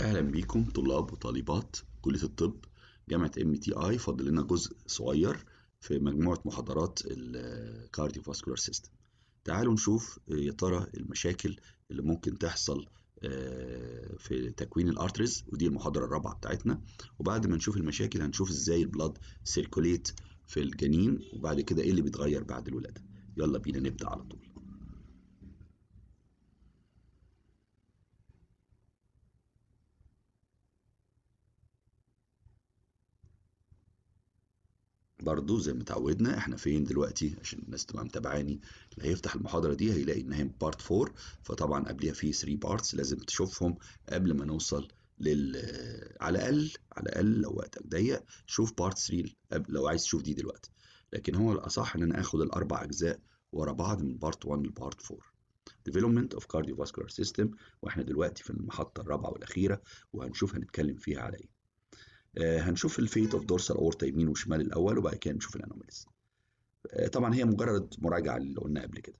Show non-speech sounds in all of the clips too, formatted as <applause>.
اهلا بيكم طلاب وطالبات كليه الطب جامعه ام تي اي فاضل لنا جزء صغير في مجموعه محاضرات الكارديوفاسكولار سيستم تعالوا نشوف يا ترى المشاكل اللي ممكن تحصل آه، في تكوين الارترز ودي المحاضره الرابعه بتاعتنا وبعد ما نشوف المشاكل هنشوف ازاي البلاد سيركوليت في الجنين وبعد كده ايه اللي بيتغير بعد الولاده يلا بينا نبدا على طول برضو زي ما اتعودنا احنا فين دلوقتي عشان الناس تبقى متابعاني اللي هيفتح المحاضره دي هيلاقي ان هي بارت 4 فطبعا قبلها في 3 بارتس لازم تشوفهم قبل ما نوصل لل على الاقل على الاقل لو وقتك ضيق شوف بارت 3 لو عايز تشوف دي دلوقتي لكن هو الاصح ان انا اخد الاربع اجزاء ورا بعض من بارت 1 لبارت 4 development of cardiovascular system واحنا دلوقتي في المحطه الرابعه والاخيره وهنشوف هنتكلم فيها على ايه آه، هنشوف الفيت اوف دورسال اورتا يمين وشمال الاول وبعد كده نشوف الانوماليز آه، طبعا هي مجرد مراجعه اللي قلناها قبل كده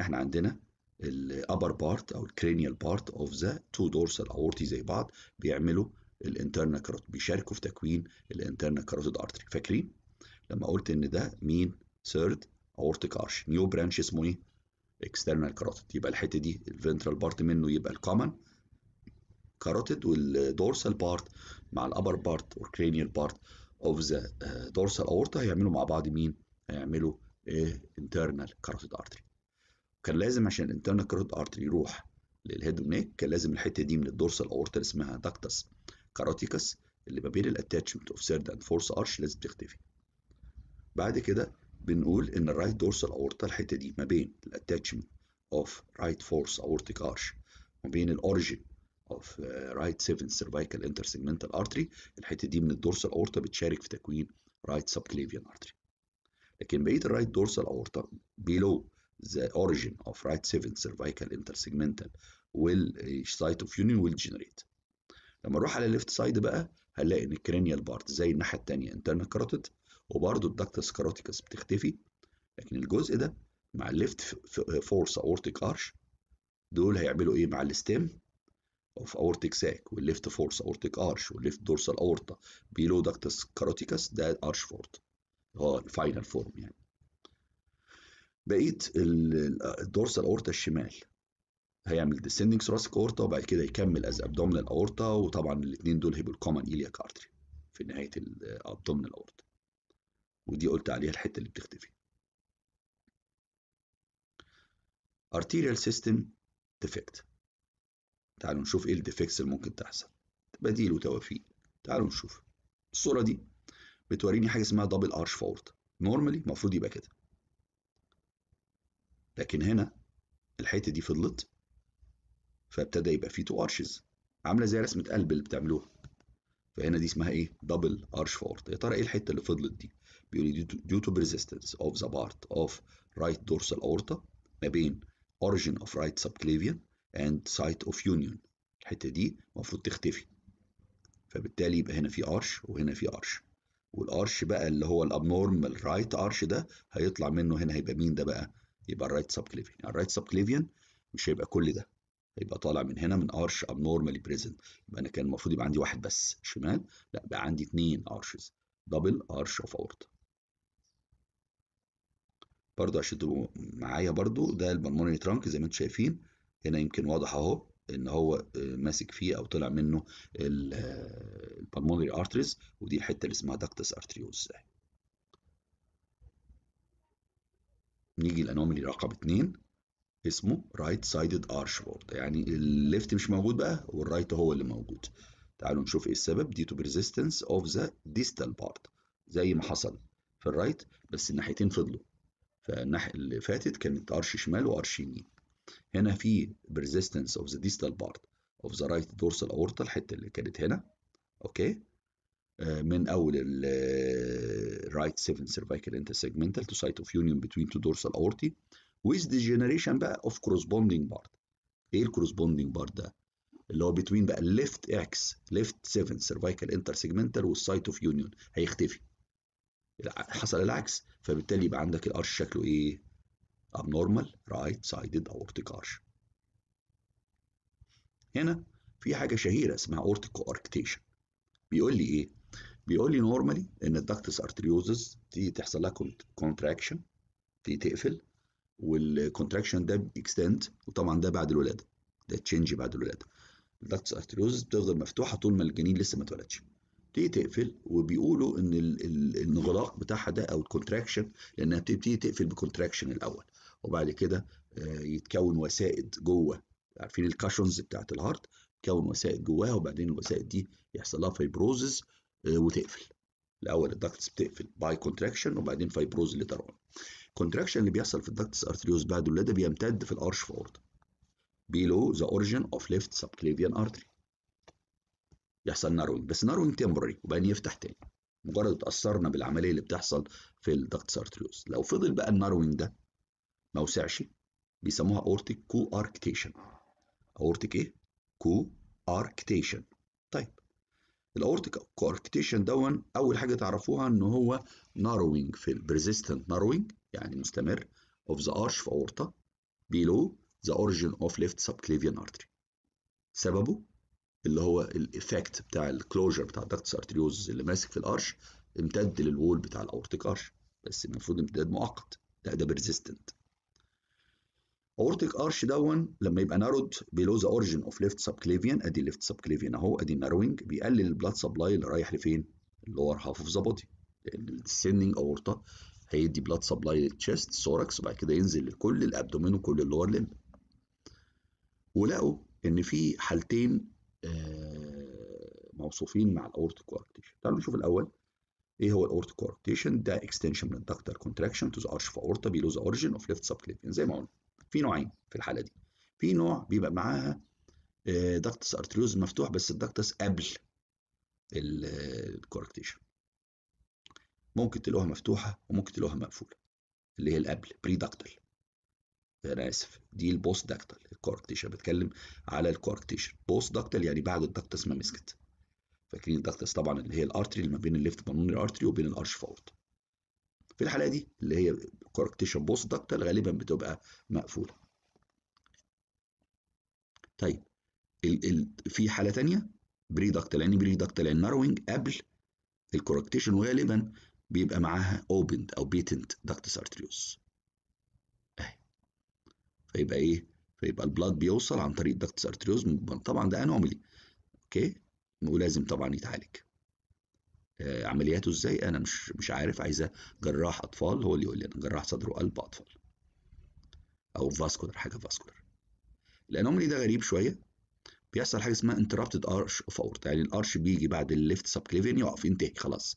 احنا عندنا الابر بارت او الكرينيال بارت اوف ذا تو دورسال اورتي زي بعض بيعملوا الانترنال كاروت بيشاركوا في تكوين الانترنال كاروتيد ارتري فاكرين لما قلت ان ده مين ثيرد اورتيك ارش نيو برانش اسمه ايه اكسترنال كاروتيد يبقى الحته دي الفنترال بارت منه يبقى الكومن carotid والدورسال بارت uh, مع الابر بارت والكرينيال cranial بارت اوف ذا دورسال اورتا هيعملوا مع بعض مين؟ هيعملوا internal carotid artery كان لازم عشان الانترنال كاروتيد ارتري يروح للهيد ونيك كان لازم الحته دي من الدورسال اورتا اللي اسمها داكتس كاروتيكس اللي ما بين الاتاتشمنت اوف سيرد اند فورس ارش لازم تختفي بعد كده بنقول ان الرايت دورسال اورتا الحته دي ما بين الاتاتشمنت اوف رايت فورس اورتيك ارش ما بين الاوريجن اوف رايت 7 سيرفايكال intersegmental ارتري الحته دي من الدورسال اورتا بتشارك في تكوين رايت سبكليفيان ارتري لكن بقيه الرايت دورس اورتا بيلو the origin of right 7 cervical intersegmental will site uh, of union will generate لما نروح على الليفت سايد بقى هنلاقي ان الكرينيال بارت زي الناحيه الثانيه internal carotid وبرده الدكتس كاروتيكس بتختفي لكن الجزء ده مع الليفت فورس اورتيك ارش دول هيعملوا ايه مع الستيم اوف اورتيك ساك والليفت فورس اورتيك ارش والليفت دورسال اورتا بيلو داكتس كاروتيكاس ده ارش فورت هو الفاينل فورم يعني بقيت الدورسال اورتا الشمال هيعمل descending ثراسك اورتا وبعد كده يكمل از ابدومينال اورتا وطبعا الاثنين دول هيبقوا الكومن ايليا كارتري في نهايه الابدومينال اورتا ودي قلت عليها الحته اللي بتختفي arterial system defect تعالوا نشوف ايه الديفكس اللي ممكن تحصل بديل وتوافيق تعالوا نشوف الصوره دي بتوريني حاجه اسمها دبل ارش فورد نورمالي المفروض يبقى كده لكن هنا الحته دي فضلت فابتدى يبقى فيه تو ارشز عامله زي رسمه قلب اللي بتعملوها فهنا دي اسمها ايه دبل ارش فورد يا ترى ايه الحته اللي فضلت دي بيقول لي due to اوف ذا بارت اوف رايت دورسال dorsal ما بين اوريجن اوف رايت سبكليفيان and site of union الحته دي المفروض تختفي فبالتالي يبقى هنا في ارش وهنا في ارش والارش بقى اللي هو الابنورمال رايت ارش ده هيطلع منه هنا هيبقى مين ده بقى يبقى الرايت سبكليفيان الرايت سبكليفيان مش هيبقى كل ده هيبقى طالع من هنا من ارش ابنورمالي بريزنت يبقى انا كان المفروض يبقى عندي واحد بس شمال لا بقى عندي اثنين ارشز دبل ارش اوف اورت برضه عشان تبقوا معايا برضه ده البلمونري ترانك زي ما انتم شايفين هنا يمكن واضح اهو ان هو آه، ماسك فيه او طلع منه البلمونري ارتريز آه، ودي الحته اللي اسمها داكتس ارتريوز نيجي الانوميلي رقم 2 اسمه رايت سايدد ارش وورد يعني الليفت مش موجود بقى والرايت هو اللي موجود تعالوا نشوف ايه السبب دي تو بريزيستنس اوف ذا ديستال بارت زي ما حصل في الرايت بس الناحيتين فضلوا فالناحيه اللي فاتت كانت ارش شمال وارش يمين هنا في بريزستنس of the distal part of the right dorsal aorta الحته اللي كانت هنا اوكي آه، من اول ال آه، right 7 cervical intersegmental to site of union between two dorsal aorti with degeneration بقى of corresponding part ايه الكورسبوندينج بارت ده اللي هو بتوين بقى الليفت اكس ليفت 7 سيرفايكال intersegmental سيجمنتال والسايت اوف يونيون هيختفي حصل العكس فبالتالي يبقى عندك الارش شكله ايه abnormal right sided aortic arch هنا في حاجة شهيرة اسمها aortic coarctation بيقول لي ايه بيقول لي نورمالي ان الدكتس ارتريوزز دي تحصل لها كونتراكشن تيجي تقفل والكونتراكشن ده اكستند وطبعا ده بعد الولاده ده تشينج بعد الولاده الدكتس ارتريوزز بتفضل مفتوحه طول ما الجنين لسه ما اتولدش بتبتدي تقفل وبيقولوا ان الانغلاق بتاعها ده او الكونتراكشن لانها بتبتدي تقفل بكونتراكشن الاول وبعد كده آه، يتكون وسائد جوه عارفين الكاشونز بتاعت الهارت تكون وسائد جواها وبعدين الوسائد دي يحصل لها فيبروزز آه، وتقفل الاول الدكتس بتقفل باي كونتراكشن وبعدين فيبروز اللي اون الكونتراكشن اللي بيحصل في الدكتس ارتريوز بعد الولاده بيمتد في الارش فورد بيلو ذا اوريجن اوف ليفت سبكليفيان ارتري يحصل ناروينج بس ناروينج تمبرري وبعدين يفتح تاني مجرد اتأثرنا بالعملية اللي بتحصل في الدكتس ارتريوز لو فضل بقى الناروينج ده ما وسعش بيسموها اورتيك كو اركتيشن اورتيك ايه كو اركتيشن طيب الاورتيك كو اركتيشن دون اول حاجه تعرفوها ان هو ناروينج في البريزيستنت ناروينج يعني مستمر اوف ذا ارش في اورتا بيلو ذا اوريجين اوف ليفت سبكليفيان ارتري سببه اللي هو الايفكت بتاع الكلوجر بتاع الدكتس ارتريوز اللي ماسك في الارش امتد للوول بتاع الاورتيك ارش بس المفروض امتداد مؤقت لا ده بريزيستنت اورتيك ارش دون لما يبقى نارود بيلو ذا اورجن اوف ليفت سبكليفيان ادي ليفت سبكليفيان اهو ادي ناروينج بيقلل البلاد سبلاي اللي رايح لفين؟ اللور هاف اوف ذا بودي لان الديسندنج اورتا هيدي بلاد سبلاي للتشيست سوركس وبعد كده ينزل لكل الابدومين وكل اللور لمب ولقوا ان في حالتين آه، موصوفين مع الاورتيك اركتيشن تعالوا نشوف الاول ايه هو الاورتيك اركتيشن ده اكستنشن من الدكتور كونتراكشن تو ذا ارش في اورطه بيلو ذا اورجن اوف ليفت سبكليفيان زي ما قلنا في نوعين في الحاله دي في نوع بيبقى معاها دكتس ارتريوز مفتوح بس الدكتس قبل الكوركتيشن آه، ممكن تلاقوها مفتوحه وممكن تلاقوها مقفوله اللي هي القبل بري داكتل انا اسف دي البوست داكتل الكوركتيشن بتكلم على الكوركتيشن بوست داكتل يعني بعد الدكتس ما مسكت فاكرين الدكتس طبعا اللي هي الارتري اللي ما بين الليفت بالونري ارتري وبين الارش فورد في الحالة دي اللي هي كوركتيشن بوست دكتال غالبا بتبقى مقفولة طيب ال ال في حالة تانية بري دكتال يعني بري دكتال يعني ناروينج قبل الكوركتيشن وغالبا بيبقى معاها اوبند او بيتنت دكتس ارتريوس اهي فيبقى ايه فيبقى البلاد بيوصل عن طريق دكتس ارتريوس طبعا ده انوملي اوكي ولازم طبعا يتعالج آه، عملياته ازاي انا مش مش عارف عايزه جراح اطفال هو اللي يقول لي انا جراح صدر وقلب اطفال او فاسكولار حاجه فاسكولار الانومالي ده غريب شويه بيحصل حاجه اسمها انتربتد ارش اوف اورت يعني الارش بيجي بعد الليفت كليفين يقف ينتهي خلاص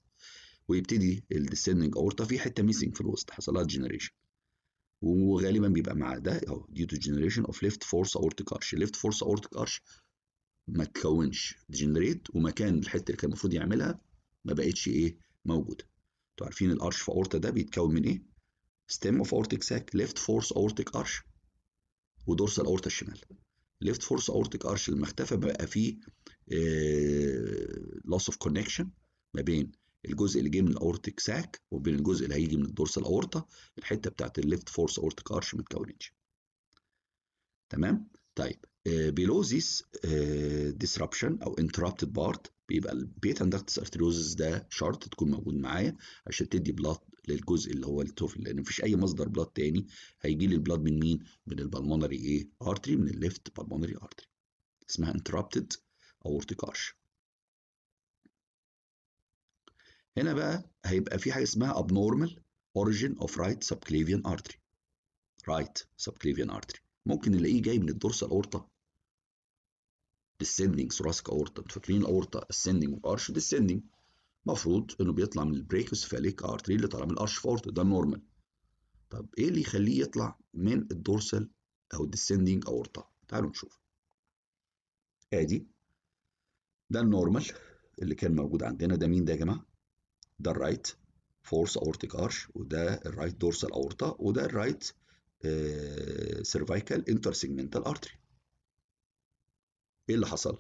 ويبتدي الديسندنج اورتا في حته ميسنج في الوسط حصل لها جنريشن وغالبا بيبقى مع ده اهو ديو تو جنريشن اوف ليفت فورس اورتيك ارش ليفت فورس اورتيك ارش ما تكونش ديجنريت ومكان الحته اللي كان المفروض يعملها ما بقتش ايه موجوده انتوا عارفين الارش في اورتا ده بيتكون من ايه ستيم اوف اورتيك ساك ليفت فورس اورتيك ارش ودورس الاورتا الشمال ليفت فورس اورتيك ارش لما اختفى بقى فيه لوس اوف كونكشن ما بين الجزء اللي جه من الاورتيك ساك وبين الجزء اللي هيجي من الدورس الاورتا الحته بتاعت الليفت فورس اورتيك ارش ما اتكونتش تمام طيب آه، بيلوزيس ديسربشن آه، او انتربتد بارت بيبقى البيت اندكتس ارتريوزز ده شرط تكون موجود معايا عشان تدي بلاد للجزء اللي هو التوفل لان مفيش اي مصدر بلاد تاني هيجي لي البلاد من مين؟ من البلمونري ايه؟ ارتري من الليفت بلمونري ارتري اسمها انتربتد او ارتكاش هنا بقى هيبقى في حاجه اسمها ابنورمال اوريجن اوف رايت سبكليفيان ارتري رايت سبكليفيان ارتري ممكن نلاقيه جاي من الدورسال الاورطة descending thoracic aorta انتوا فاكرين الاورطه ascending وارش descending المفروض انه بيطلع من البريكوسفاليك ارتري اللي طالع من الارش فورت ده النورمال طب ايه اللي يخليه يطلع من الدورسال او الديسندنج اورطه تعالوا نشوف ادي ده النورمال اللي كان موجود عندنا ده مين ده يا جماعه ده الرايت فورس اورتيك ارش وده الرايت دورسال اورطه وده الرايت سيرفيكال انتر سيجمنتال ارتري ايه اللي حصل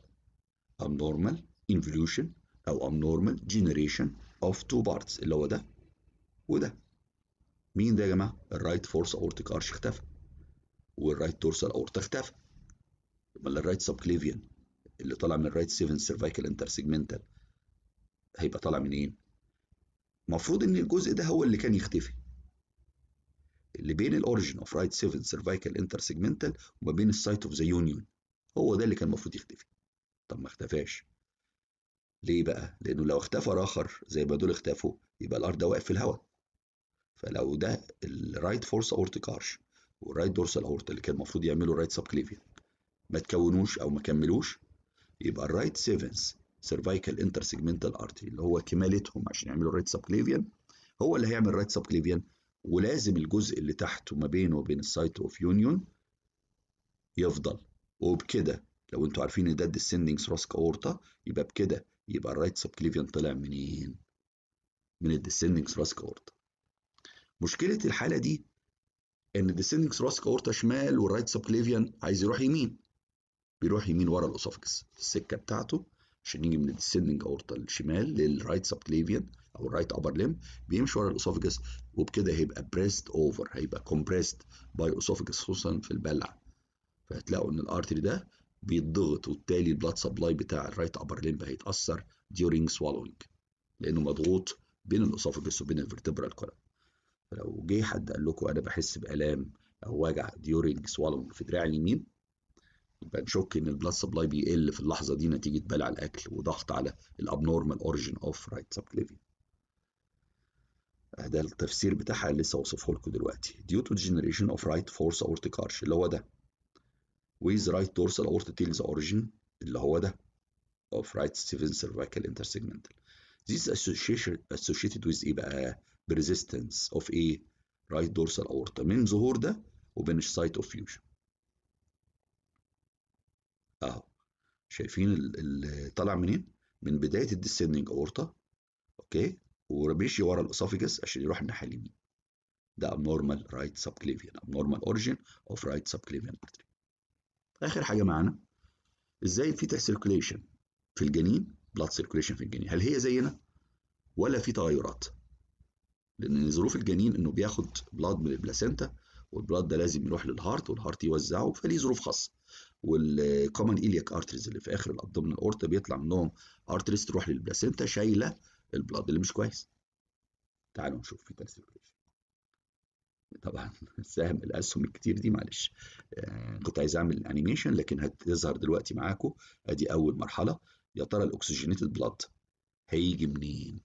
abnormal involution او abnormal generation of two parts اللي هو ده وده مين ده يا جماعه الرايت فورس اورتيك ارش اختفى والرايت تورسال اورتا اختفى امال الرايت سبكليفيان اللي طالع من الرايت 7 سيرفيكال انتر سيجمنتال هيبقى طالع منين المفروض ان الجزء ده هو اللي كان يختفي اللي بين الاوريجن اوف رايت 7 سيرفايكال انتر سيجمنتال وما بين السايت اوف ذا يونيون هو ده اللي كان المفروض يختفي طب ما اختفاش ليه بقى لانه لو اختفى اخر زي ما دول اختفوا يبقى الار ده واقف في الهواء فلو ده الرايت فورس اورتيك ارش والرايت دورسال اورت اللي كان المفروض يعملوا رايت سب كليفيان ما تكونوش او ما كملوش يبقى الرايت سيفنس سيرفايكال انتر سيجمنتال ارتري اللي هو كمالتهم عشان يعملوا رايت سب كليفيان هو اللي هيعمل رايت سب كليفيان ولازم الجزء اللي تحته ما بينه وبين السايت اوف يونيون يفضل وبكده لو انتوا عارفين ان ده الديسندنج ثراسك اورتا يبقى بكده يبقى الرايت سبكليفيان طلع منين؟ من الديسندنج ثراسك اورتا مشكله الحاله دي ان الديسندنج ثراسك اورتا شمال والرايت سبكليفيان عايز يروح يمين بيروح يمين ورا الاسوفجس السكه بتاعته عشان نيجي من الديسندنج اورطه الشمال للرايت سبكليفيان او الرايت ابر ليم بيمشي ورا الاسوفجس وبكده هيبقى بريست اوفر هيبقى كومبريست باي اسوفجس خصوصا في البلع فهتلاقوا ان الارتري ده بيتضغط وبالتالي البلاد سبلاي بتاع الرايت ابر ليم هيتاثر ديورينج سوالوينج لانه مضغوط بين الاسوفجس وبين الفرتبرال كولم فلو جه حد قال لكم انا بحس بالام او وجع ديورينج سوالوينج في دراعي اليمين يبقى نشك ان البلاد سبلاي بيقل في اللحظه دي نتيجه بلع الاكل وضغط على الابنورمال اوريجن اوف رايت سبليفين ده التفسير بتاعها اللي لسه وصفه لكم دلوقتي ديو تو جنريشن اوف رايت فورس اورتيك ارش اللي هو ده ويز رايت دورس الاورت تيلز اوريجن اللي هو ده اوف رايت ستيفن سيرفيكال انتر سيجمنتال ذيس اسوشيشن اسوشيتد ويز ايه بقى بريزيستنس اوف ايه رايت دورسال الاورتا من ظهور ده وبنش سايت اوف فيوجن اهو شايفين اللي طالع منين من بدايه الديسندنج اورتا اوكي وبيمشي ورا الاسوفجس عشان يروح الناحيه اليمين ده abnormal right subclavian abnormal origin of right subclavian artery اخر حاجه معانا ازاي في سيركيليشن في الجنين بلاد سيركوليشن في الجنين هل هي زينا ولا في تغيرات لان ظروف الجنين انه بياخد بلاد من البلاسينتا والبلاد ده لازم يروح للهارت والهارت يوزعه فليه ظروف خاصه والكومن ايلياك ارتريز اللي في اخر الابدومن الاورتا بيطلع منهم ارتريز تروح للبلاسينتا شايله البلاد اللي مش كويس تعالوا نشوف في ترسيكوليشن طبعا <laughs> سهم الاسهم الكتير دي معلش آه، كنت عايز اعمل انيميشن لكن هتظهر دلوقتي معاكم ادي اول مرحله يا ترى الاكسجينيتد بلاد هيجي منين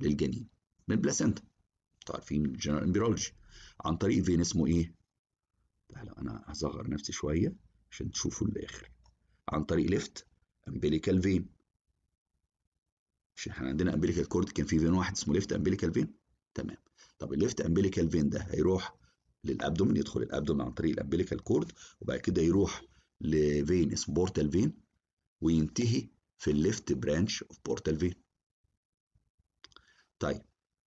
للجنين من البلاسينتا انتوا عارفين الجنرال امبيرولوجي عن طريق فين اسمه ايه تعالوا انا هصغر نفسي شويه عشان تشوفوا الاخر عن طريق ليفت امبليكال فين احنا عندنا امبليكال كورد كان في فين واحد اسمه ليفت امبليكال فين تمام طب الليفت امبليكال فين ده هيروح للابدومين يدخل الابدومين عن طريق الامبليكال كورد وبعد كده يروح لفين اسمه بورتال فين وينتهي في الليفت برانش اوف بورتال فين طيب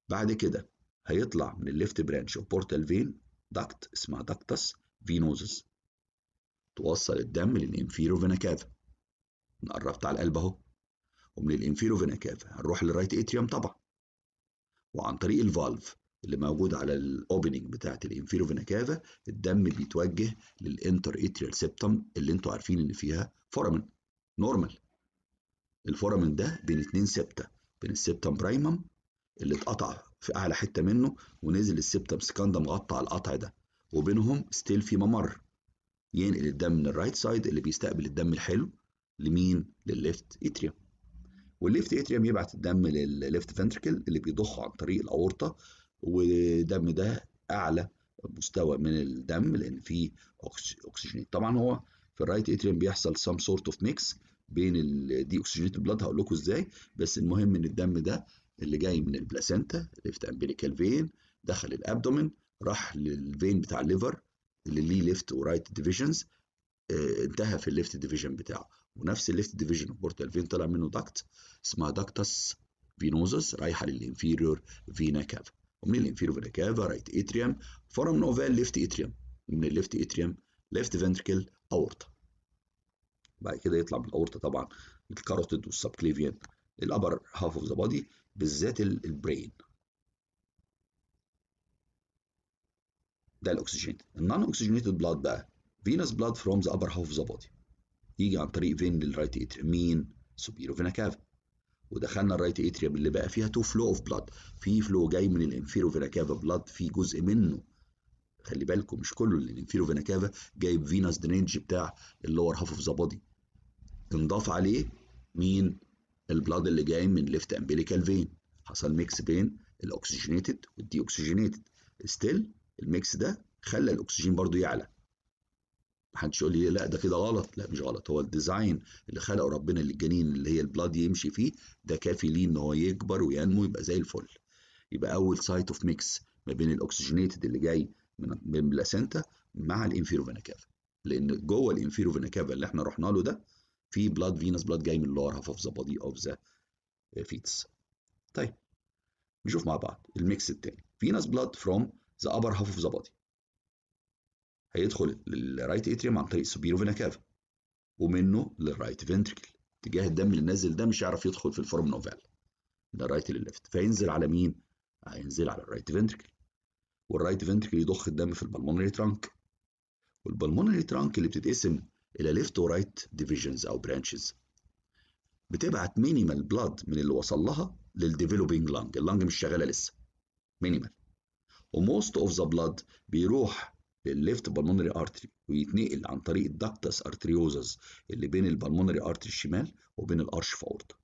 بعد كده هيطلع من الليفت برانش اوف بورتال فين داكت اسمها داكتس فينوزس توصل الدم للانفيرو فينا كافا قربت على القلب اهو ومن الانفيرو فينا كافا هنروح للرايت اتريوم طبعا وعن طريق الفالف اللي موجود على الاوبننج بتاعت الانفيرو فينا كافا الدم بيتوجه للانتر اتريال سيبتم اللي انتوا عارفين ان فيها فورامين نورمال الفورامين ده بين اتنين سبتة بين السبتم برايمم اللي اتقطع في اعلى حته منه ونزل السبتم سكاندم غطى على القطع ده وبينهم ستيل في ممر ينقل الدم من الرايت سايد اللي بيستقبل الدم الحلو لمين؟ للليفت اتريوم والليفت اتريوم يبعت الدم للليفت فنتركل اللي بيضخه عن طريق الاورطه والدم ده اعلى مستوى من الدم لان فيه اكسجين طبعا هو في الرايت اتريوم بيحصل سام سورت اوف ميكس بين الدي اوكسجينيت بلاد هقول لكم ازاي بس المهم ان الدم ده اللي جاي من البلاسنتا ليفت امبيريكال فين دخل الابدومين راح للفين بتاع الليفر اللي ليه ليفت ورايت ديفيجنز انتهى في الليفت ديفيجن بتاعه ونفس الليفت ديفيجن البورتال فين طلع منه داكت اسمها داكتس فينوزس رايحه للانفيريور فينا كافا ومن الانفيريور فينا كافا رايت اتريوم فورم نوفال ليفت اتريوم من الليفت اتريوم ليفت فنتركل اورطا بعد كده يطلع من الاورطا طبعا الكاروتيد والسبكليفيان الابر هاف اوف ذا بادي بالذات البرين ده الاكسجين النون اوكسجينيتد بلاد بقى فينس بلاد فروم ذا ابر هاف ذا بودي يجي عن طريق فين للرايت اتريم مين سوبيرو فينا كافا ودخلنا الرايت اتريم اللي بقى فيها تو فلو اوف بلاد في فلو جاي من الانفيرو فينا كافا بلاد في جزء منه خلي بالكم مش كله اللي الانفيرو فينا كافا جايب فينس درينج بتاع اللور هاف اوف ذا بودي انضاف عليه مين البلاد اللي جاي من ليفت امبليكال فين حصل ميكس بين الاكسجينيتد والدي اوكسجينيتد ستيل الميكس ده خلى الاكسجين برضو يعلى محدش يقول لي لا ده كده غلط لا مش غلط هو الديزاين اللي خلقه ربنا للجنين اللي هي البلاد يمشي فيه ده كافي ليه ان هو يكبر وينمو يبقى زي الفل يبقى اول سايت اوف ميكس ما بين الاكسجينيتد اللي جاي من بلاسينتا مع الانفيروفينا كافا لان جوه الانفيروفينا كافا اللي احنا رحنا له ده في بلاد فينس بلاد جاي من اللور هاف اوف ذا بادي اوف ذا فيتس طيب نشوف مع بعض الميكس التاني فينس بلاد فروم the upper half of the body هيدخل للرايت اتريوم عن طريق السوبيرو فينا كافا ومنه للرايت فنتركل اتجاه الدم اللي نازل ده مش هيعرف يدخل في الفورم نوفال من الرايت للليفت فينزل على مين؟ هينزل على الرايت فنتركل والرايت فنتركل يضخ الدم في البلمونري ترانك والبلمونري ترانك اللي بتتقسم الى ليفت ورايت ديفيجنز او برانشز بتبعت مينيمال بلاد من اللي وصل لها للديفلوبينج لانج اللانج مش شغاله لسه مينيمال وموست اوف ذا بلاد بيروح للليفت بالمونري ارتري ويتنقل عن طريق الدكتس ارتريوزز اللي بين البالمونري ارتري الشمال وبين الارش اورطا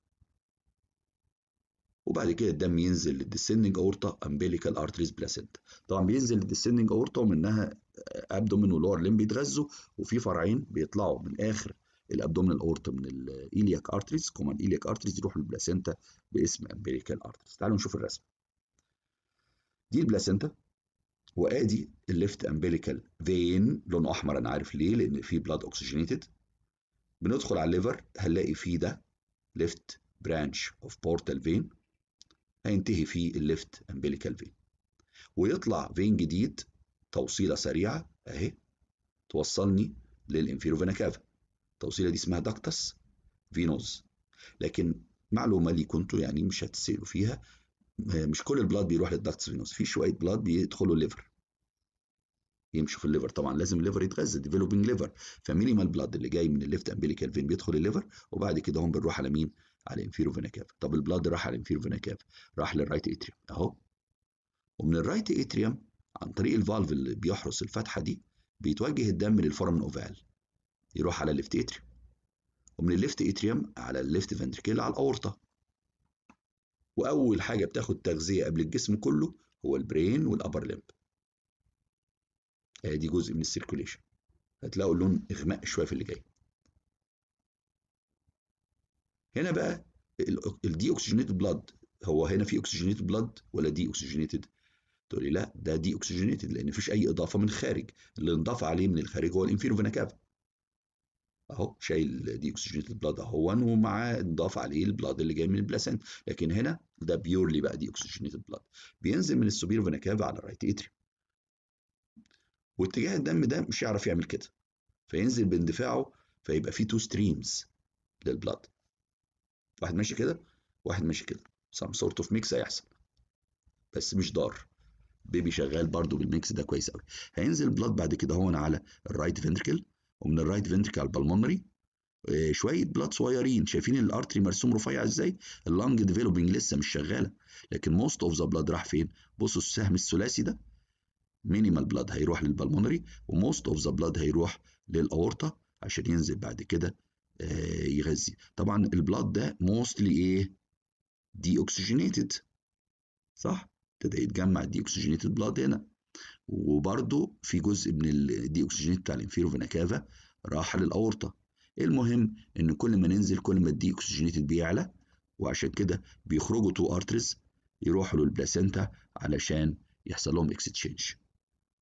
وبعد كده الدم ينزل للديسيندنج اورتا امبيليكال ارتريز بلاسنت طبعا بينزل للديسيندنج اورتا ومنها ابدومين ولور لين بيتغذوا وفي فرعين بيطلعوا من اخر الابدومين اورتا من الايلياك ارتريز كومان ايلياك ارتريز يروحوا للبلاسنتا باسم امبيريكال ارتريز تعالوا نشوف الرسم دي البلاسنتا وادي الليفت امبيليكال فين لونه احمر انا عارف ليه لان في بلاد اوكسجينيتد بندخل على الليفر هنلاقي فيه ده ليفت برانش اوف بورتال فين هينتهي فيه الليفت امبيليكال فين ويطلع فين جديد توصيله سريعه اهي توصلني للانفيرو فينا كافا التوصيله دي اسمها داكتس فينوز لكن معلومه لي كنتوا يعني مش هتسالوا فيها آه، مش كل البلاد بيروح للدكتس فينوس في شويه بلاد بيدخلوا الليفر يمشوا في الليفر طبعا لازم الليفر يتغذى ديفلوبينج ليفر فمينيمال بلاد اللي جاي من الليفت امبليكال فين بيدخل الليفر وبعد كده هم بنروح على مين على الانفيرو فينا كاف طب البلاد راح على الانفيرو فينا كاف راح للرايت اتريوم اهو ومن الرايت اتريوم عن طريق الفالف اللي بيحرس الفتحه دي بيتوجه الدم للفورمن اوفال يروح على الليفت اتريوم ومن الليفت اتريوم على الليفت فنتريكيل على الاورطه واول حاجه بتاخد تغذيه قبل الجسم كله هو البرين والابر لمب ادي جزء من السيركوليشن هتلاقوا اللون اغماء شويه في اللي جاي هنا بقى الدي اوكسجينيتد بلاد هو هنا في اوكسجينيتد بلاد ولا دي اوكسجينيتد تقول لي لا ده دي اوكسجينيتد لان مفيش اي اضافه من خارج اللي انضاف عليه من الخارج هو الانفيرو كافا اهو شايل دي اكسجينيت البلاد اهو ومعاه اتضاف عليه البلاد اللي جاي من البلاسنت لكن هنا ده بيورلي بقى دي اكسجينيت البلاد بينزل من السوبير فينا كافا على الرايت اتريوم واتجاه الدم ده مش هيعرف يعمل كده فينزل باندفاعه فيبقى فيه تو ستريمز للبلاد واحد ماشي كده واحد ماشي كده سام سورت اوف ميكس هيحصل بس مش ضار بيبي شغال برضو بالميكس ده كويس قوي هينزل بلاد بعد كده هون على الرايت فنتركل ومن الرايت فنتريكال بالمونري شويه بلاد صغيرين شايفين الارتري مرسوم رفيع ازاي اللنج ديفلوبينج لسه مش شغاله لكن موست اوف ذا بلاد راح فين بصوا السهم الثلاثي ده مينيمال بلاد هيروح للبالمونري وموست اوف ذا بلاد هيروح للاورطه عشان ينزل بعد كده آه، يغذي طبعا البلاد ده موستلي ايه دي اوكسجينيتد صح ابتدى يتجمع دي اوكسجينيتد بلاد هنا وبرده في جزء من الدي اكسجين بتاع الانفيروفيناكافا كافا راح للاورطه المهم ان كل ما ننزل كل ما الدي اكسجينيتد بيعلى وعشان كده بيخرجوا تو ارترز يروحوا للبلاسنتا علشان يحصل لهم اكستشينج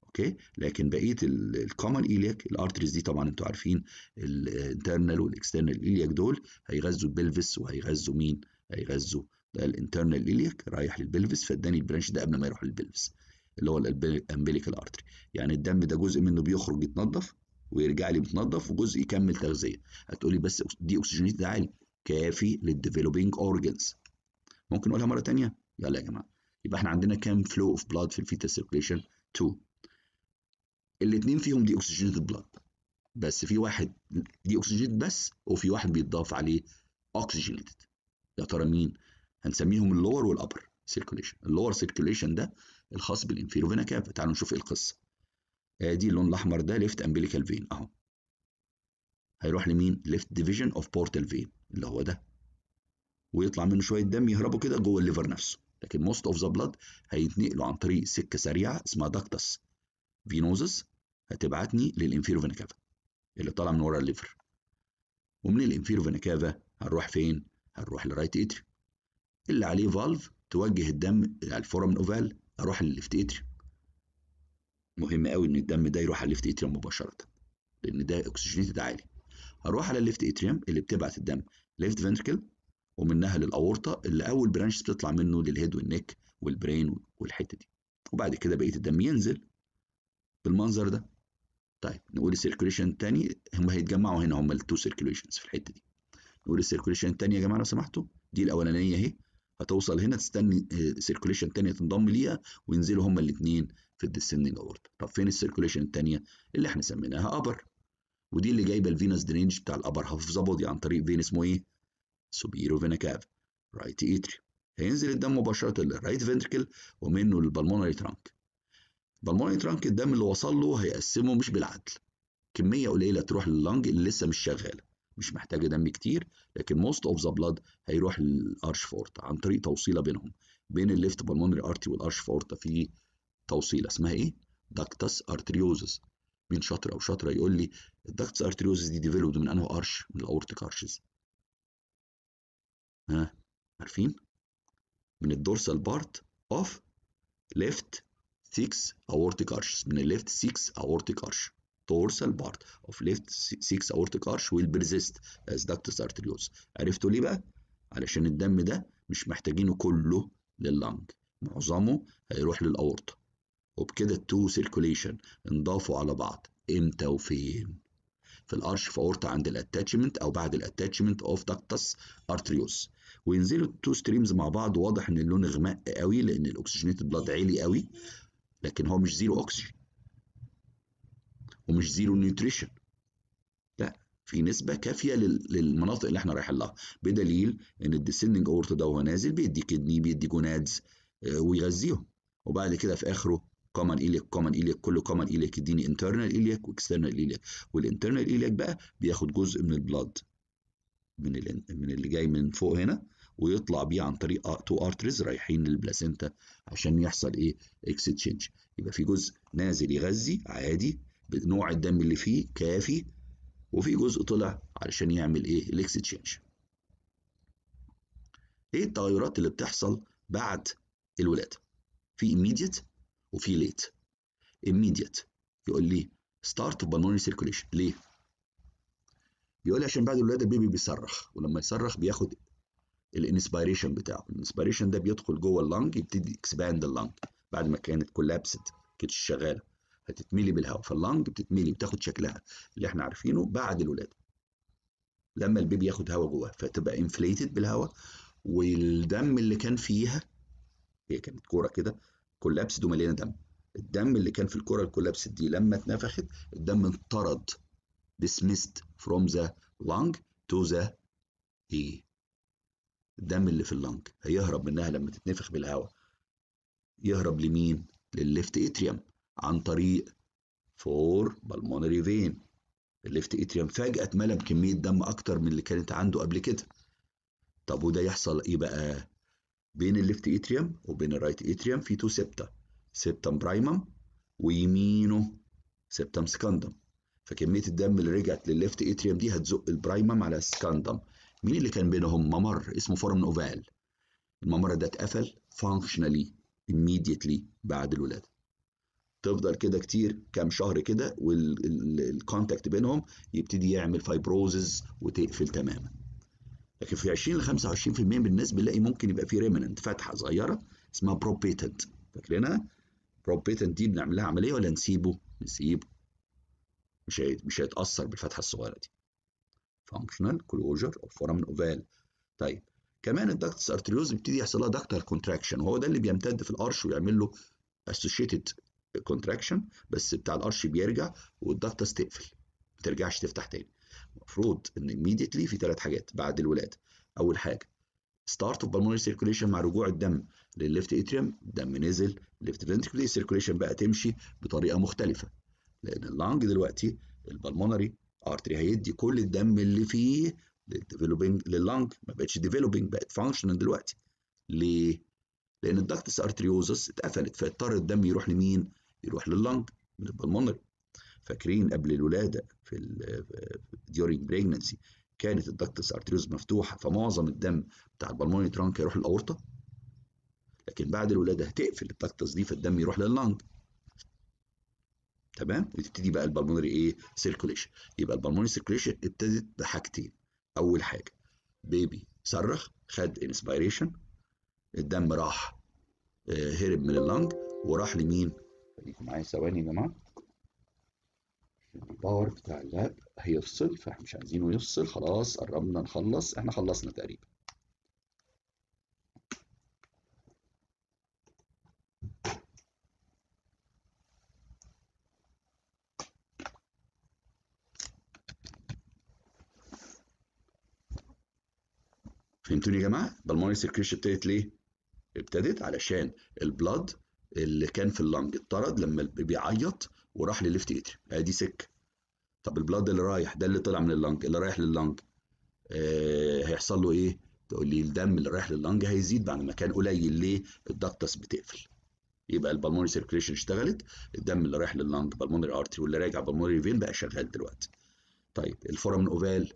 اوكي لكن بقيه الكومن ايلياك الارترز دي طبعا انتوا عارفين الانترنال والاكسترنال ايلياك دول هيغذوا البلفس وهيغذوا مين هيغذوا ده الانترنال ايلياك رايح للبلفس فاداني البرانش ده قبل ما يروح للبلفس اللي هو الامبليكال ارتري يعني الدم ده جزء منه بيخرج يتنظف ويرجع لي متنظف وجزء يكمل تغذيه هتقولي بس دي اكسجينيت ده عالي كافي للديفلوبينج اورجنز ممكن نقولها مره ثانيه يلا يا جماعه يبقى احنا عندنا كام فلو اوف بلاد في الفيتا سيركليشن 2 الاثنين فيهم دي اكسجينيت بلاد بس في واحد دي اكسجينيت بس وفي واحد بيتضاف عليه اوكسجينيتد يا ترى مين هنسميهم اللور والابر سيركوليشن اللور سيركوليشن ده الخاص بالانفيرو فينا كاف تعالوا نشوف ايه القصه ادي آه، اللون الاحمر ده ليفت امبليكال فين اهو هيروح لمين ليفت ديفيجن اوف بورتال فين اللي هو ده ويطلع منه شويه دم يهربوا كده جوه الليفر نفسه لكن موست اوف ذا بلاد هيتنقلوا عن طريق سكه سريعه اسمها داكتس فينوزس هتبعتني للانفيرو فينا كافا اللي طالع من ورا الليفر ومن الانفيرو فينا كافا هنروح فين هنروح لرايت اتريوم اللي عليه فالف توجه الدم الفورم اوفال اروح للليفت اتريوم مهم قوي ان الدم ده يروح على الليفت اتريوم مباشره لان ده اكسجينيتد عالي اروح على الليفت اتريوم اللي بتبعت الدم ليفت فنتركل ومنها للاورطه اللي اول برانش بتطلع منه للهيد والنك والبرين والحته دي وبعد كده بقيه الدم ينزل بالمنظر ده طيب نقول السيركوليشن تاني هم هيتجمعوا هنا هم التو سيركوليشنز في الحته دي نقول السيركوليشن الثانيه يا جماعه لو سمحتوا دي الاولانيه اهي هتوصل هنا تستني سيركوليشن آه، تانية تنضم ليها وينزلوا هما الاثنين في الديسندنج اورت طب فين السيركوليشن التانية اللي احنا سميناها ابر ودي اللي جايبه الفينس درينج بتاع الابر هاف ذا بودي عن طريق فين اسمه ايه سوبيرو فينا كاف رايت ايتري هينزل الدم مباشره للرايت فنتركل ومنه للبلمونري ترانك البلمونري ترانك الدم اللي وصل له هيقسمه مش بالعدل كميه قليله تروح لللنج اللي لسه مش شغاله مش محتاجه دم كتير لكن موست اوف ذا بلاد هيروح للارش فورتا عن طريق توصيله بينهم بين الليفت بالمونري ارتي والارش فورتا في توصيله اسمها ايه؟ داكتس ارتريوزس مين شاطر او شاطره يقول لي الداكتس ارتريوزس دي ديفلوبد من انهي ارش؟ من الاورتيك ارشز ها عارفين؟ من الدورسال بارت اوف ليفت 6 اورتيك ارشز من الليفت 6 اورتيك ارش torsal part of left six aortic arch will persist as ductus arteriosus عرفتوا ليه بقى؟ علشان الدم ده مش محتاجينه كله لللنج معظمه هيروح للأورطة وبكده التو سيركوليشن انضافوا على بعض امتى وفين؟ في الارش في أورطة عند الاتاتشمنت او بعد الاتاتشمنت اوف داكتس ارتريوس وينزلوا التو ستريمز مع بعض واضح ان اللون غمق قوي لان الاكسجينيتد بلاد عالي قوي لكن هو مش زيرو اكسجين ومش زيرو نيوتريشن لا في نسبه كافيه للمناطق اللي احنا رايحين لها بدليل ان الديسندنج اورت ده وهو نازل بيدي كدني بيدي جونادز آه، ويغذيهم وبعد كده في اخره كومن إليك كومن إليك كل كومن إليك يديني انترنال إليك واكسترنال إليك والانترنال إليك بقى بياخد جزء من البلاد من من اللي جاي من فوق هنا ويطلع بيه عن طريق تو ارتريز رايحين للبلاسينتا عشان يحصل ايه اكستشينج يبقى في جزء نازل يغذي عادي نوع الدم اللي فيه كافي وفي جزء طلع علشان يعمل ايه الاكس تشينج ايه التغيرات اللي بتحصل بعد الولاده في immediate وفي late immediate يقول لي start pulmonary circulation ليه بيقول لي عشان بعد الولاده البيبي بيصرخ ولما يصرخ بياخد الانسبيريشن بتاعه الانسبيريشن ده بيدخل جوه اللنج يبتدي اكسباند اللنج بعد ما كانت كولابسد كانتش شغاله فتتملي بالهواء فاللنج بتتملي بتاخد شكلها اللي احنا عارفينه بعد الولاده لما البيبي ياخد هواء جواه فتبقى انفليتد بالهواء والدم اللي كان فيها هي كانت كوره كده كولابسد ومليانه دم الدم اللي كان في الكره الكولابس دي لما اتنفخت الدم انطرد dismissed from the lung to the ايه الدم اللي في اللنج هيهرب منها لما تتنفخ بالهواء يهرب لمين للليفت اتريوم عن طريق فور بالمونري فين الليفت اتريم فجأة اتملى بكمية دم أكتر من اللي كانت عنده قبل كده طب وده يحصل إيه بقى؟ بين الليفت اتريم وبين الرايت اتريم في تو سبتا سبتم برايمم ويمينه سبتم سكاندم فكمية الدم اللي رجعت للليفت اتريم دي هتزق البرايمم على السكاندم مين اللي كان بينهم ممر اسمه فورمن اوفال الممر ده اتقفل فانكشنالي immediately بعد الولاده تفضل كده كتير كام شهر كده والكونتاكت بينهم يبتدي يعمل فايبروزز وتقفل تماما لكن في 20 ل 25% من الناس بنلاقي ممكن يبقى في ريمننت فتحه صغيره اسمها بروبيتنت فاكرينها بروبيتنت دي بنعمل لها عمليه ولا نسيبه نسيبه مش هي... مش هيتاثر بالفتحه الصغيره دي فانكشنال كلوجر او فورامن اوفال طيب كمان الدكتس ارتريوز بيبتدي يحصل لها دكتر كونتراكشن وهو ده اللي بيمتد في الارش ويعمل له اسوشيتد كونتراكشن بس بتاع الارش بيرجع والضغطه استقفل ما ترجعش تفتح تاني المفروض ان immediately في ثلاث حاجات بعد الولاده اول حاجه ستارت اوف بالمونري سيركوليشن مع رجوع الدم للليفت اتريوم الدم نزل ليفت فنتريكولي سيركوليشن بقى تمشي بطريقه مختلفه لان اللانج دلوقتي البالمونري ارتري هيدي كل الدم اللي فيه للديفلوبينج لللانج ما بقتش ديفلوبينج بقت فانكشنال دلوقتي ليه؟ لان الدكتس ارتريوزس اتقفلت فاضطر الدم يروح لمين؟ يروح لللنج من البلمونري فاكرين قبل الولاده في during pregnancy كانت الدكتس ارتريوز مفتوحه فمعظم الدم بتاع البلمونري ترانك هيروح للاورطه لكن بعد الولاده هتقفل الدكتس دي فالدم يروح لللنج تمام وتبتدي بقى البلمونري ايه سيركوليشن يبقى البلمونري سيركوليشن ابتدت بحاجتين اول حاجه بيبي صرخ خد انسبيريشن الدم راح آه، هرب من اللنج وراح لمين خليكم معايا ثواني يا جماعه الباور بتاع اللاب هيفصل فاحنا مش عايزينه يفصل خلاص قربنا نخلص احنا خلصنا تقريبا فهمتوني يا جماعه؟ بالمونري سيركيشن ابتدت ليه؟ ابتدت علشان البلاد اللي كان في اللنج اتطرد لما بيعيط وراح لليفت اتري ادي سكه طب البلاد اللي رايح ده اللي طلع من اللنج اللي رايح لللنج آه هيحصل له ايه تقول لي الدم اللي رايح لللنج هيزيد بعد ما كان قليل ليه الدكتس بتقفل يبقى البلموني سيركليشن اشتغلت الدم اللي رايح لللنج بلموني ارتري واللي راجع بلموني فين بقى شغال دلوقتي طيب الفورم اوفال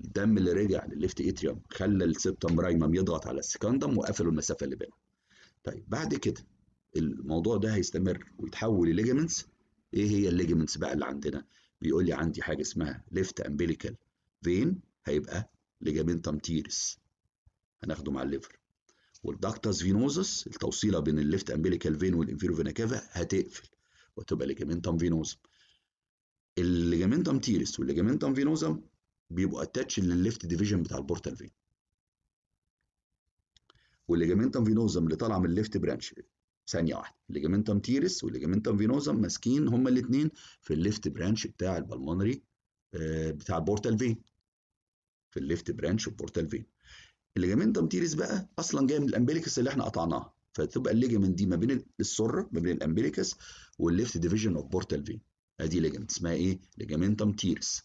الدم اللي رجع للليفت اتريوم خلى السبتم برايمم يضغط على السكندم وقفلوا المسافه اللي بينهم طيب بعد كده الموضوع ده هيستمر ويتحول لليجمنتس ايه هي الليجمنتس بقى اللي عندنا بيقول لي عندي حاجه اسمها ليفت امبليكال فين هيبقى ليجامنتم تيرس هناخده مع الليفر والداكتاس فينوزس التوصيله بين الليفت امبليكال فين والانفيرو فينا كافا هتقفل وتبقى ليجامنتم فينوزم الليجامنتم تيرس والليجامنتم فينوزم بيبقوا اتاتش للليفت ديفيجن بتاع البورتال فين والليجامنتم فينوزم اللي طالعه من الليفت برانش ثانيه واحده الليجامنتم تيرس والليجامنتم فينوزم ماسكين هما الاثنين في الليفت برانش بتاع البلمونري آه، بتاع البورتال فين في الليفت برانش البورتال فين الليجامنتم تيرس بقى اصلا جايه من الامبليكس اللي احنا قطعناها فتبقى الليجامنت دي ما بين السره ما بين الامبليكس والليفت ديفيجن اوف بورتال فين ادي ليجامنت اسمها ايه ليجامنتم تيرس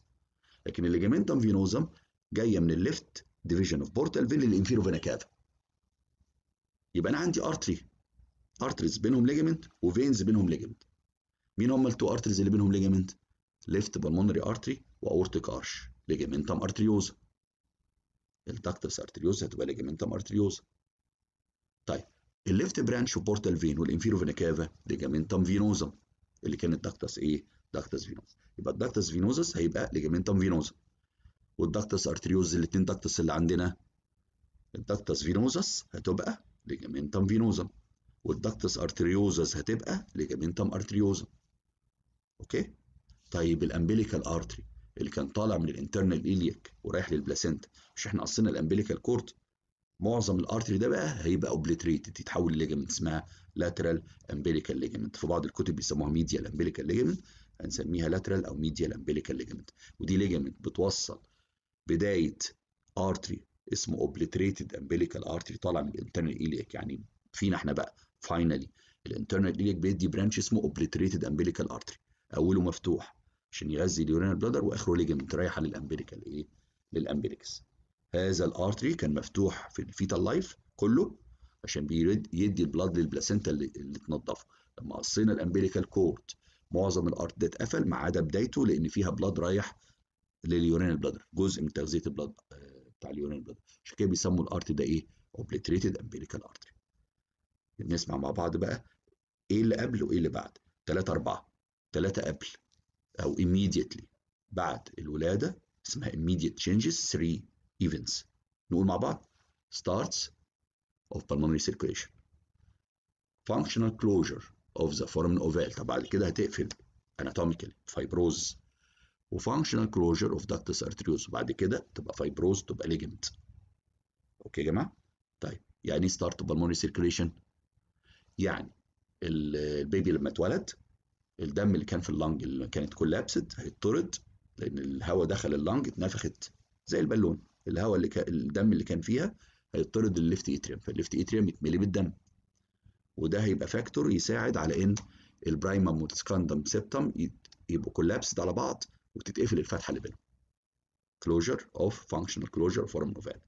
لكن الليجامنتم فينوزم جايه من الليفت ديفيجن اوف بورتال فين للانفيرو فينا كافا يبقى انا عندي ارتري ارتريز بينهم ليجمنت وفينز بينهم ليجمنت مين هم التو ارتريز اللي بينهم ليجمنت ليفت بالمونري ارتري واورتيك ارش ليجمنتم ارتريوزا الدكتس ارتريوزا هتبقى ليجمنتم ارتريوزا طيب الليفت برانش وبورتال فين والانفيرو فينا كافا ليجمنتم فينوزا اللي كانت داكتس ايه دكتس فينوزا يبقى الدكتس فينوزس هيبقى ليجمنتم فينوزا والدكتس ارتريوز الاثنين دكتس اللي عندنا الدكتس فينوزس هتبقى ليجمنتم فينوزا والدكتس ارتريوزس هتبقى ليجامنتم ارتريوزا اوكي طيب الامبليكال ارتري اللي كان طالع من الانترنال ايليك ورايح للبلاسنتا مش احنا قصينا الامبليكال كورد معظم الارتري ده بقى هيبقى اوبليتريتد يتحول لليجمنت اسمها لاترال امبليكال ليجمنت في بعض الكتب بيسموها ميديا امبليكال ليجمنت هنسميها لاترال او ميديا امبليكال ليجمنت ودي ليجمنت بتوصل بدايه ارتري اسمه اوبليتريتد امبليكال ارتري طالع من الانترنال ايليك يعني فينا احنا بقى فاينلي الانترنال ايليك بيدي برانش اسمه اوبليتريتد امبيليكال ارتري اوله مفتوح عشان يغذي اليورينال بلادر واخره ليجمنت رايحه للامبيليكال ايه للامبيليكس هذا الارتري كان مفتوح في الفيتال لايف كله عشان يدي البلاد للبلاسينتا اللي, اللي تنضفه لما قصينا الامبيليكال كورت معظم الارت ده اتقفل ما عدا بدايته لان فيها بلاد رايح لليورينال بلادر جزء من تغذيه البلاد آه، بتاع اليورينال بلادر عشان كده بيسموا الارت ده ايه اوبليتريتد امبيليكال ارتري بنسمع مع بعض بقى ايه اللي قبل وايه اللي بعد تلاتة أربعة تلاتة قبل او immediately بعد الولاده اسمها immediate changes 3 events نقول مع بعض starts of pulmonary circulation functional closure of the foramen ovale طب بعد كده هتقفل anatomical fibrosis functional closure of ductus arteriosus وبعد كده تبقى fibrosis تبقى ligament اوكي يا جماعه طيب يعني ايه start of pulmonary circulation يعني البيبي لما اتولد الدم اللي كان في اللنج اللي كانت كولابست هيطرد لان الهواء دخل اللنج اتنفخت زي البالون الهواء اللي كان الدم اللي كان فيها هيطرد الليفت اتريم فالليفت اتريم يتملي بالدم وده هيبقى فاكتور يساعد على ان البرايمم والسكاندم سيبتم يبقوا كولابسد على بعض وتتقفل الفتحه اللي بينهم كلوجر اوف فانكشنال كلوجر فورم نوفال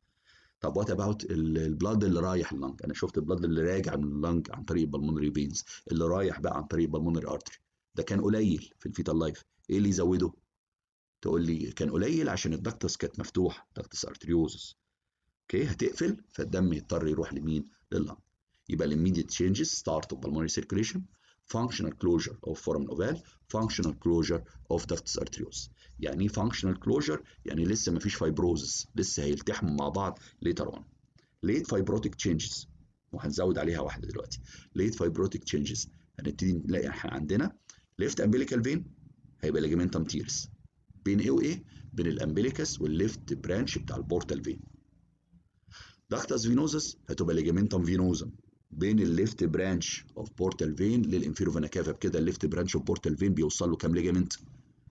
طب وات اباوت البلاد اللي رايح اللنج انا شفت البلاد اللي راجع من اللنج عن طريق البلمونري فينز اللي رايح بقى عن طريق البلمونري ارتري ده كان قليل في الفيتال لايف ايه اللي يزوده تقول لي كان قليل عشان الدكتس كانت مفتوحه دكتس ارتريوزس اوكي هتقفل فالدم يضطر يروح لمين لللنج يبقى الاميديت تشينجز ستارت اوف بلمونري سيركيليشن فانكشنال كلوجر اوف فورم نوفال فانكشنال كلوجر اوف دكتس ارتريوزس يعني ايه فانكشنال كلوجر يعني لسه ما فيش فايبروزس لسه هيلتحموا مع بعض ليتر اون ليت فايبروتيك تشينجز وهنزود عليها واحده دلوقتي ليت فايبروتيك تشينجز هنبتدي نلاقي احنا عندنا ليفت امبليكال فين هيبقى ليجمنتم تيرس بين ايه وايه بين الامبليكس والليفت برانش بتاع البورتال فين داكتاس فينوزس هتبقى ليجمنتم فينوزم بين الليفت برانش اوف بورتال فين فينا كافا بكده الليفت برانش اوف بورتال فين بيوصل له كام ليجمنت؟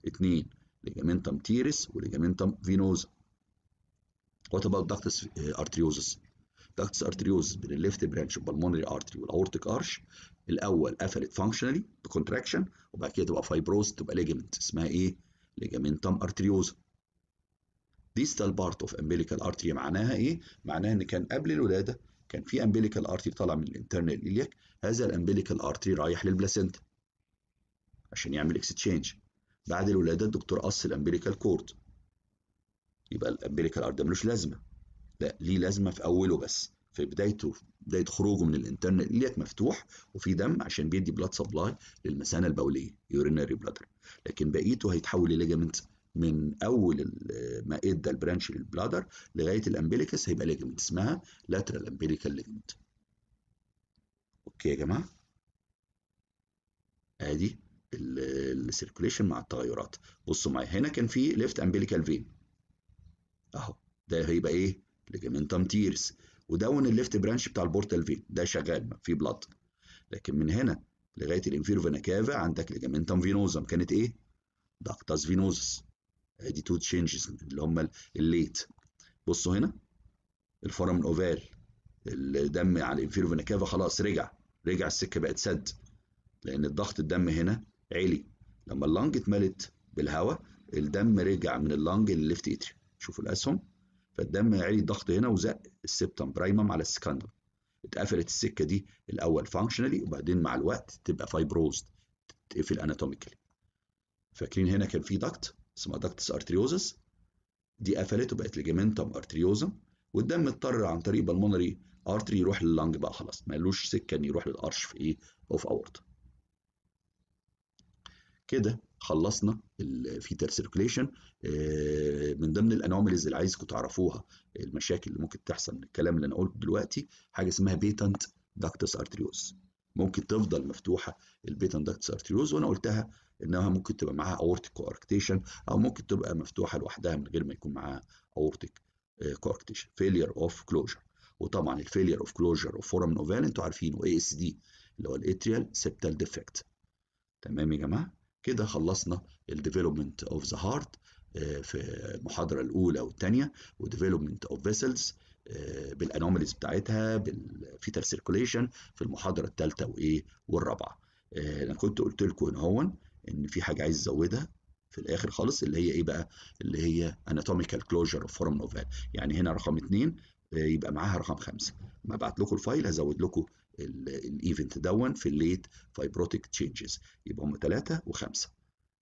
اثنين ليجامنتم تيرس وليجامنتم فينوزا وات اباوت داكتس ارتريوزس داكتس ارتريوزس بين الليفت برانش والبلمونري ارتري والاورتيك ارش الاول قفلت فانكشنالي بكونتراكشن وبعد كده تبقى فايبروز تبقى ليجمنت اسمها ايه ليجامنتم ارتريوزا ديستال بارت اوف امبليكال ارتري معناها ايه معناها ان كان قبل الولاده كان في امبليكال ارتري طالع من الانترنال الياك هذا الامبليكال ارتري رايح للبلاسنتا عشان يعمل اكستشينج بعد الولاده الدكتور قص الامبريكال كورد يبقى الامبريكال ارت ده ملوش لازمه لا ليه لازمه في اوله بس في بدايته بدايه خروجه من الانترنال الياك مفتوح وفي دم عشان بيدي بلاد سبلاي للمثانه البوليه يورينري بلادر لكن بقيته هيتحول لليجامنت من اول ما ادى البرانش للبلادر لغايه الامبيريكس هيبقى ليجمنت اسمها لاترال امبيريكال ليجمنت اوكي يا جماعه ادي السيركوليشن مع التغيرات بصوا معايا هنا كان في ليفت امبليكال فين اهو ده هيبقى ايه ليجامنتم تيرز ودون الليفت برانش بتاع البورتال فين ده شغال في بلاد لكن من هنا لغايه الانفير فينا كافا عندك ليجامنتم فينوزم كانت ايه داكتاس فينوزس ادي تو تشينجز اللي هم الليت بصوا هنا الفورم اوفال الدم على الانفير فينا كافا خلاص رجع رجع السكه بقت سد لان الضغط الدم هنا علي لما اللنج اتملت بالهواء الدم رجع من اللنج للليفت اتريوم شوفوا الاسهم فالدم علي الضغط هنا وزق السبتم برايمم على السكندر اتقفلت السكه دي الاول فانكشنالي وبعدين مع الوقت تبقى فايبروزد تتقفل اناتوميكالي فاكرين هنا كان في دكت اسمها دكتس ارتريوزس دي قفلت وبقت ليجمنتم ارتريوزم والدم اضطر عن طريق بالمونري ارتري يروح لللنج بقى خلاص مالوش سكه ان يروح للارش في ايه اوف اورت كده خلصنا الفيتر سيركليشن آه، من ضمن الانوماليز اللي عايزكم تعرفوها المشاكل اللي ممكن تحصل من الكلام اللي انا قلته دلوقتي حاجه اسمها بيتنت داكتس ارتريوز ممكن تفضل مفتوحه البيتنت داكتس ارتريوز وانا قلتها انها ممكن تبقى معاها اورتيك كوركتيشن او ممكن تبقى مفتوحه لوحدها من غير ما يكون معاها اورتيك كوركتيشن فيلير اوف كلوجر وطبعا الفيلير اوف كلوجر وفورم نوفال انتوا عارفينه اي اس دي اللي هو الاتريال سبتال ديفكت تمام يا جماعه كده خلصنا الديفلوبمنت اوف ذا هارت في المحاضرة الأولى والثانية وديفلوبمنت اوف فيسلز بالانوماليز بتاعتها بالفيتال سيركوليشن في المحاضرة الثالثة وإيه والرابعة آه، أنا كنت قلت لكم ان هون إن في حاجة عايز أزودها في الاخر خالص اللي هي ايه بقى اللي هي اناتوميكال كلوجر اوف فورم نوفال يعني هنا رقم 2 آه، يبقى معاها رقم 5 ما بعت لكم الفايل هزود لكم الايفنت دون في الليت فايبروتيك تشينجز يبقى هم ثلاثة وخمسة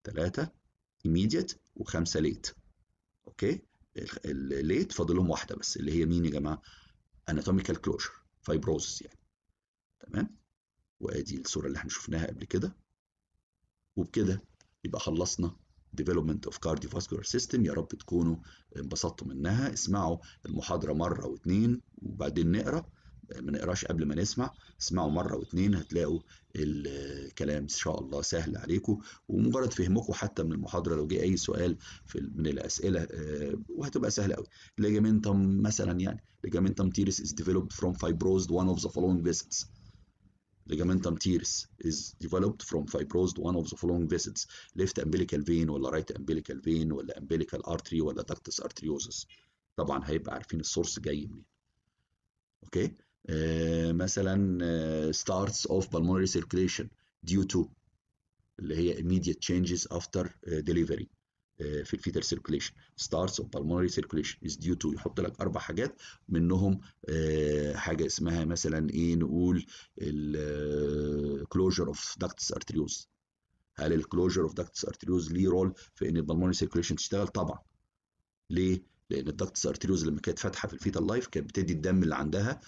ثلاثة ايميديت immediate ليت اوكي الليت فاضل لهم واحده بس اللي هي مين يا جماعه اناتوميكال كلوجر فايبروزس يعني تمام وادي الصوره اللي احنا شفناها قبل كده وبكده يبقى خلصنا development of cardiovascular system يا رب تكونوا انبسطتوا منها اسمعوا المحاضرة مرة واثنين وبعدين نقرأ ما نقراش قبل ما نسمع اسمعوا مره واتنين هتلاقوا الكلام ان شاء الله سهل عليكم ومجرد فهمكم حتى من المحاضره لو جه اي سؤال في من الاسئله آه، وهتبقى سهله قوي ليجامنتم مثلا يعني ليجامنتم تيرس از ديفلوبد فروم فايبروزد وان اوف ذا فولوينج فيسلز ligamentum تيرس is developed from fibrosed one of the following vessels left umbilical vein ولا right umbilical vein ولا umbilical artery ولا ductus arteriosus طبعا هيبقى عارفين السورس جاي منين اوكي آه، مثلا آه، starts of pulmonary circulation due to اللي هي immediate changes after آه، delivery في الفيتر سيركليشن ستارتس اوف بالمونري circulation از ديو تو يحط لك اربع حاجات منهم حاجه اسمها مثلا ايه نقول الكلوجر اوف داكتس ارتريوز هل الكلوجر اوف داكتس ارتريوز ليه رول في ان البالمونري circulation تشتغل طبعا ليه لان الداكتس ارتريوز لما كانت فاتحه في الفيتال لايف كانت بتدي الدم اللي عندها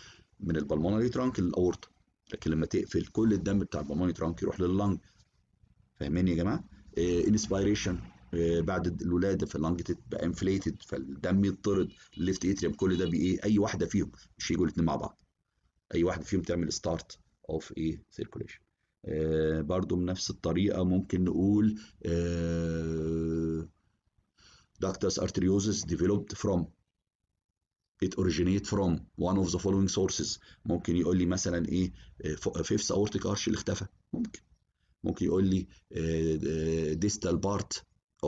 من البلمونري ترانك للاورطه لكن لما تقفل كل الدم بتاع البلمونري ترانك يروح لللنج فاهمين يا جماعه انسبيريشن آه، آه، بعد الولاده فاللنج تبقى انفليتد فالدم يطرد الليفت اتريم كل ده بايه اي واحده فيهم مش يجوا الاثنين مع بعض اي واحده فيهم تعمل ستارت اوف ايه سيركوليشن آه برضو بنفس الطريقه ممكن نقول آه ductus ديفلوبد فروم it originate from one of the following sources ممكن يقول لي مثلا ايه آه، fifth aortic arch اللي اختفى ممكن ممكن يقول لي آه، آه، distal part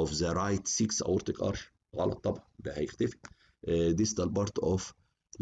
of the right six aortic arch غلط طبعا ده هيختفي distal part of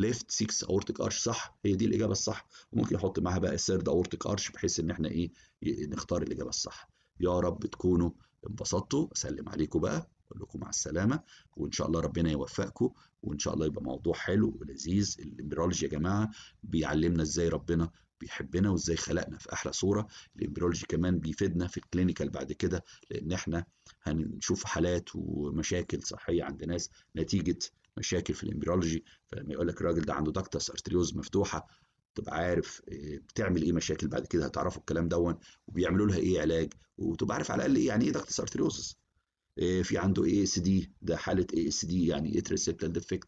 left six aortic arch صح هي دي الاجابه الصح وممكن يحط معاها بقى third aortic arch بحيث ان احنا ايه نختار الاجابه الصح يا رب تكونوا انبسطتوا اسلم عليكم بقى بقول لكم مع السلامه وان شاء الله ربنا يوفقكم وان شاء الله يبقى موضوع حلو ولذيذ الامبرولوجي يا جماعه بيعلمنا ازاي ربنا بيحبنا وازاي خلقنا في احلى صوره الامبرولوجي كمان بيفيدنا في الكلينيكال بعد كده لان احنا هنشوف حالات ومشاكل صحيه عند ناس نتيجه مشاكل في الامبرولوجي فلما يقول لك الراجل ده عنده دكتس ارتريوز مفتوحه تبقى عارف آه، بتعمل ايه مشاكل بعد كده هتعرفوا الكلام دون وبيعملوا لها ايه علاج وتبقى عارف على الاقل إيه، يعني ايه دكتس ارتريوزس آه، في عنده اي اس دي ده حاله اي اس دي يعني اتريسبتال آه، ديفكت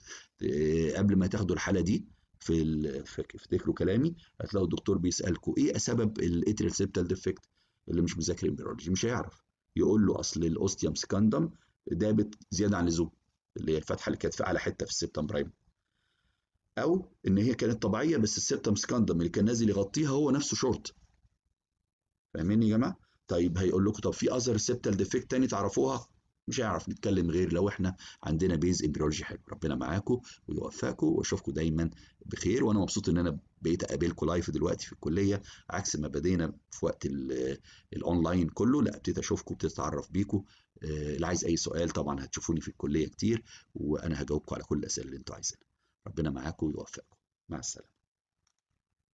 قبل ما تاخدوا الحاله دي في افتكروا كلامي هتلاقوا الدكتور بيسالكم ايه سبب الاتريسبتال ديفكت اللي مش مذاكر امبيرولوجي مش هيعرف يقول له اصل الاوستيوم سكاندم دابت زياده عن اللزوم اللي هي الفتحه اللي كانت في اعلى حته في السبتم برايم او ان هي كانت طبيعيه بس السبتم سكاندم اللي كان نازل يغطيها هو نفسه شورت فاهمين يا جماعه طيب هيقول لكم طب في اذر سبتال ديفكت تاني تعرفوها مش هيعرف نتكلم غير لو احنا عندنا بيز امبريولوجي حلو ربنا معاكم ويوفقكم واشوفكم دايما بخير وانا مبسوط ان انا بقيت اقابلكم لايف دلوقتي في الكليه عكس ما بدينا في وقت الاونلاين كله لا ابتديت اشوفكم ابتديت اتعرف بيكم اللي آه، عايز اي سؤال طبعا هتشوفوني في الكليه كتير وانا هجاوبكم على كل الاسئله اللي انتوا عايزينها ربنا معاكم ويوفقكم مع السلامه